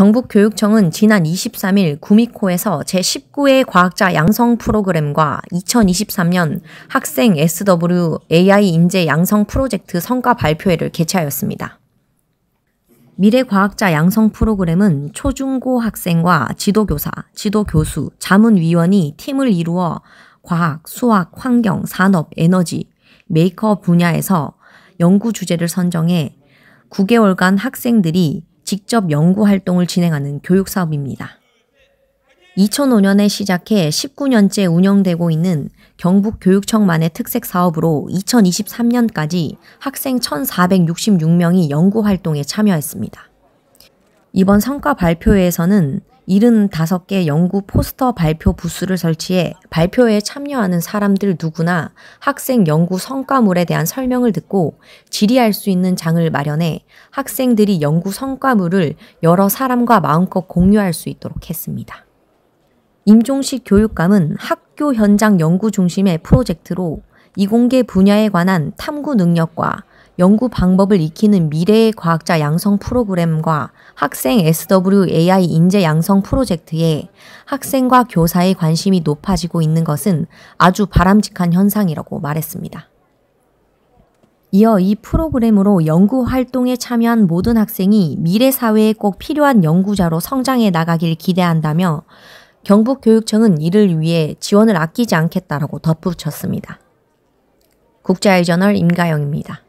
경북교육청은 지난 23일 구미코에서 제19회 과학자 양성 프로그램과 2023년 학생 SW AI 인재 양성 프로젝트 성과 발표회를 개최하였습니다. 미래과학자 양성 프로그램은 초중고 학생과 지도교사, 지도교수, 자문위원이 팀을 이루어 과학, 수학, 환경, 산업, 에너지, 메이커 분야에서 연구 주제를 선정해 9개월간 학생들이 직접 연구 활동을 진행하는 교육 사업입니다. 2005년에 시작해 19년째 운영되고 있는 경북교육청만의 특색 사업으로 2023년까지 학생 1,466명이 연구 활동에 참여했습니다. 이번 성과 발표회에서는 75개 연구 포스터 발표 부스를 설치해 발표에 참여하는 사람들 누구나 학생 연구 성과물에 대한 설명을 듣고 질의할 수 있는 장을 마련해 학생들이 연구 성과물을 여러 사람과 마음껏 공유할 수 있도록 했습니다. 임종식 교육감은 학교 현장 연구 중심의 프로젝트로 이공계 분야에 관한 탐구 능력과 연구 방법을 익히는 미래의 과학자 양성 프로그램과 학생 SWAI 인재 양성 프로젝트에 학생과 교사의 관심이 높아지고 있는 것은 아주 바람직한 현상이라고 말했습니다. 이어 이 프로그램으로 연구 활동에 참여한 모든 학생이 미래 사회에 꼭 필요한 연구자로 성장해 나가길 기대한다며 경북교육청은 이를 위해 지원을 아끼지 않겠다라고 덧붙였습니다. 국제아이 저널 임가영입니다.